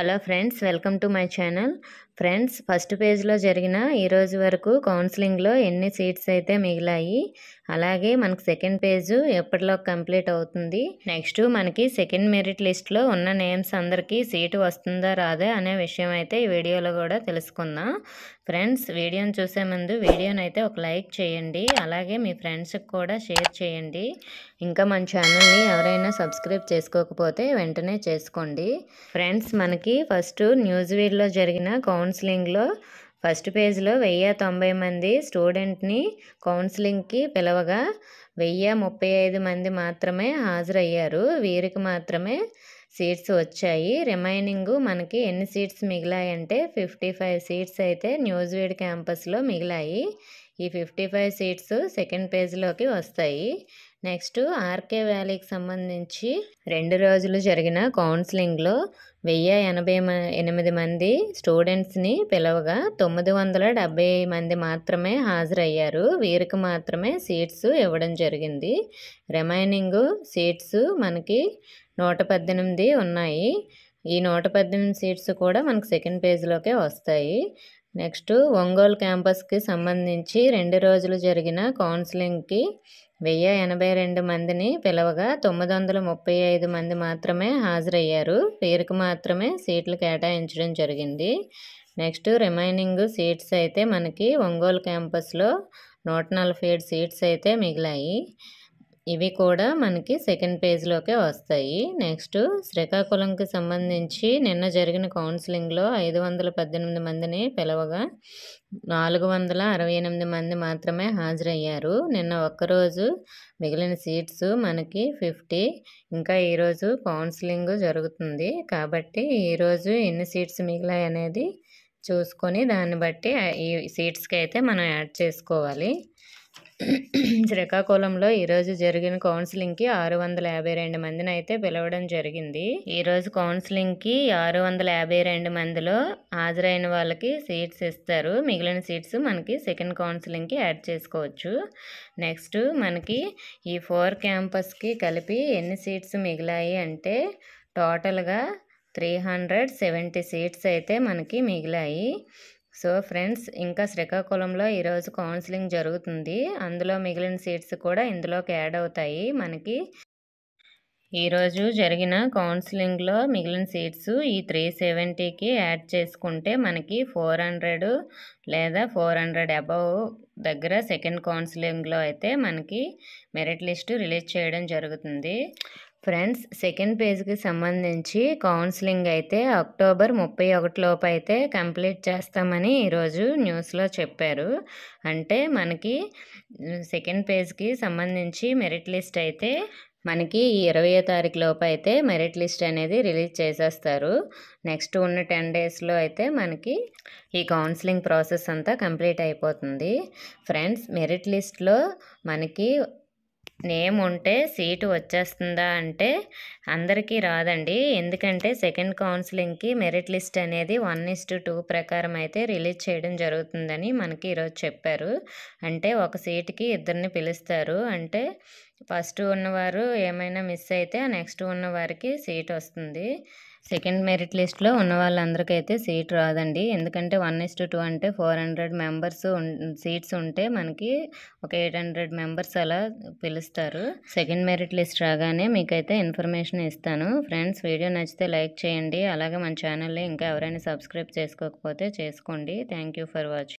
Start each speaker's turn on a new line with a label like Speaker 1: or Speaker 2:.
Speaker 1: hello friends welcome to my channel friends first పేజ్లో జరిగిన ఈరోజు వరకు కౌన్సిలింగ్లో ఎన్ని సీట్స్ అయితే మిగిలాయి అలాగే మనకు సెకండ్ పేజ్ ఎప్పటిలో కంప్లీట్ అవుతుంది నెక్స్ట్ మనకి సెకండ్ మెరిట్ లిస్ట్లో ఉన్న నేమ్స్ అందరికీ సీటు వస్తుందా రాదా అనే విషయం అయితే ఈ వీడియోలో కూడా తెలుసుకుందాం ఫ్రెండ్స్ వీడియోని చూసే ముందు వీడియోని అయితే ఒక లైక్ చేయండి అలాగే మీ ఫ్రెండ్స్కి కూడా షేర్ చేయండి ఇంకా మన ఛానల్ని ఎవరైనా సబ్స్క్రైబ్ చేసుకోకపోతే వెంటనే చేసుకోండి ఫ్రెండ్స్ మనకి ఫస్ట్ న్యూస్ వీడ్లో జరిగిన కౌన్సిలింగ్లో ఫస్ట్ పేజ్లో వెయ్యి తొంభై మంది స్టూడెంట్ని కౌన్సిలింగ్కి పిలవగా వెయ్యి ముప్పై ఐదు మంది మాత్రమే హాజరయ్యారు వీరికి మాత్రమే సీట్స్ వచ్చాయి రిమైనింగ్ మనకి ఎన్ని సీట్స్ మిగిలాయంటే ఫిఫ్టీ ఫైవ్ సీట్స్ అయితే న్యూజ్ వీడ్ క్యాంపస్లో మిగిలాయి ఈ ఫిఫ్టీ ఫైవ్ సీట్స్ సెకండ్ పేజ్లోకి వస్తాయి నెక్స్ట్ ఆర్కే వ్యాలీకి సంబంధించి రెండు రోజులు జరిగిన కౌన్సిలింగ్లో వెయ్యి ఎనభై ఎనిమిది మంది స్టూడెంట్స్ని పిలవగా తొమ్మిది వందల డెబ్బై మంది మాత్రమే హాజరయ్యారు వీరికి మాత్రమే సీట్స్ ఇవ్వడం జరిగింది రిమైనింగ్ సీట్స్ మనకి నూట పద్దెనిమిది ఉన్నాయి ఈ నూట పద్దెనిమిది సీట్స్ కూడా మనకు సెకండ్ పేజ్లోకే వస్తాయి నెక్స్ట్ ఒంగోలు క్యాంపస్కి సంబంధించి రెండు రోజులు జరిగిన కౌన్సిలింగ్కి వెయ్యి ఎనభై రెండు మందిని పిలవగా తొమ్మిది వందల ముప్పై ఐదు మంది మాత్రమే హాజరయ్యారు వీరికి మాత్రమే సీట్లు కేటాయించడం జరిగింది నెక్స్ట్ రిమైనింగ్ సీట్స్ అయితే మనకి ఒంగోలు క్యాంపస్లో నూట నలభై ఏడు సీట్స్ అయితే మిగిలాయి ఇవి కూడా మనకి సెకండ్ పేజ్లోకే వస్తాయి నెక్స్ట్ శ్రీకాకుళంకి సంబంధించి నిన్న జరిగిన కౌన్సిలింగ్లో ఐదు వందల పద్దెనిమిది మందిని పిలవగా నాలుగు వందల అరవై ఎనిమిది మంది మాత్రమే హాజరయ్యారు నిన్న ఒక్కరోజు మిగిలిన సీట్స్ మనకి ఫిఫ్టీ ఇంకా ఈరోజు కౌన్సిలింగ్ జరుగుతుంది కాబట్టి ఈరోజు ఎన్ని సీట్స్ మిగిలాయి అనేది చూసుకొని దాన్ని బట్టి ఈ సీట్స్కి అయితే మనం యాడ్ చేసుకోవాలి శ్రీకాకుళంలో ఈరోజు జరిగిన కౌన్సిలింగ్కి ఆరు వందల యాభై రెండు మందిని అయితే పిలవడం జరిగింది ఈరోజు కౌన్సిలింగ్కి ఆరు వందల యాభై రెండు మందిలో హాజరైన వాళ్ళకి సీట్స్ ఇస్తారు మిగిలిన సీట్స్ మనకి సెకండ్ కౌన్సిలింగ్కి యాడ్ చేసుకోవచ్చు నెక్స్ట్ మనకి ఈ ఫోర్ క్యాంపస్కి కలిపి ఎన్ని సీట్స్ మిగిలాయి అంటే టోటల్గా త్రీ హండ్రెడ్ సెవెంటీ సీట్స్ అయితే మనకి మిగిలాయి సో ఫ్రెండ్స్ ఇంకా శ్రీకాకుళంలో ఈరోజు కౌన్సిలింగ్ జరుగుతుంది అందులో మిగిలిన సీట్స్ కూడా ఇందులోకి యాడ్ అవుతాయి మనకి ఈరోజు జరిగిన కౌన్సిలింగ్లో మిగిలిన సీట్స్ ఈ త్రీ సెవెంటీకి యాడ్ చేసుకుంటే మనకి ఫోర్ హండ్రెడ్ లేదా ఫోర్ హండ్రెడ్ అబవ్ దగ్గర సెకండ్ కౌన్సిలింగ్లో అయితే మనకి మెరిట్ లిస్టు రిలీజ్ చేయడం జరుగుతుంది ఫ్రెండ్స్ సెకండ్ పేజ్కి సంబంధించి కౌన్సిలింగ్ అయితే అక్టోబర్ ముప్పై ఒకటిలోపు అయితే కంప్లీట్ చేస్తామని ఈరోజు న్యూస్లో చెప్పారు అంటే మనకి సెకండ్ పేజ్కి సంబంధించి మెరిట్ లిస్ట్ అయితే మనకి ఇరవయో తారీఖు లోపు అయితే మెరిట్ లిస్ట్ అనేది రిలీజ్ చేసేస్తారు నెక్స్ట్ ఉన్న టెన్ డేస్లో అయితే మనకి ఈ కౌన్సిలింగ్ ప్రాసెస్ అంతా కంప్లీట్ అయిపోతుంది ఫ్రెండ్స్ మెరిట్ లిస్ట్లో మనకి నేమ్ ఉంటే సీటు వచ్చేస్తుందా అంటే అందరికీ రాదండి ఎందుకంటే సెకండ్ కౌన్సిలింగ్కి మెరిట్ లిస్ట్ అనేది వన్ ఇస్ టు టూ ప్రకారం అయితే రిలీజ్ చేయడం జరుగుతుందని మనకి ఈరోజు చెప్పారు అంటే ఒక సీటుకి ఇద్దరిని పిలుస్తారు అంటే ఫస్ట్ ఉన్నవారు ఏమైనా మిస్ అయితే నెక్స్ట్ ఉన్నవారికి సీట్ వస్తుంది సెకండ్ మెరిట్ లిస్ట్లో ఉన్న వాళ్ళందరికీ అయితే సీట్ రాదండి ఎందుకంటే వన్ ఇస్ టు టూ అంటే ఫోర్ హండ్రెడ్ మెంబర్స్ సీట్స్ ఉంటే మనకి ఒక ఎయిట్ హండ్రెడ్ మెంబర్స్ అలా పిలుస్తారు సెకండ్ మెరిట్ లిస్ట్ రాగానే మీకైతే ఇన్ఫర్మేషన్ ఇస్తాను ఫ్రెండ్స్ వీడియో నచ్చితే లైక్ చేయండి అలాగే మన ఛానల్ని ఇంకా ఎవరైనా సబ్స్క్రైబ్ చేసుకోకపోతే చేసుకోండి థ్యాంక్ ఫర్ వాచింగ్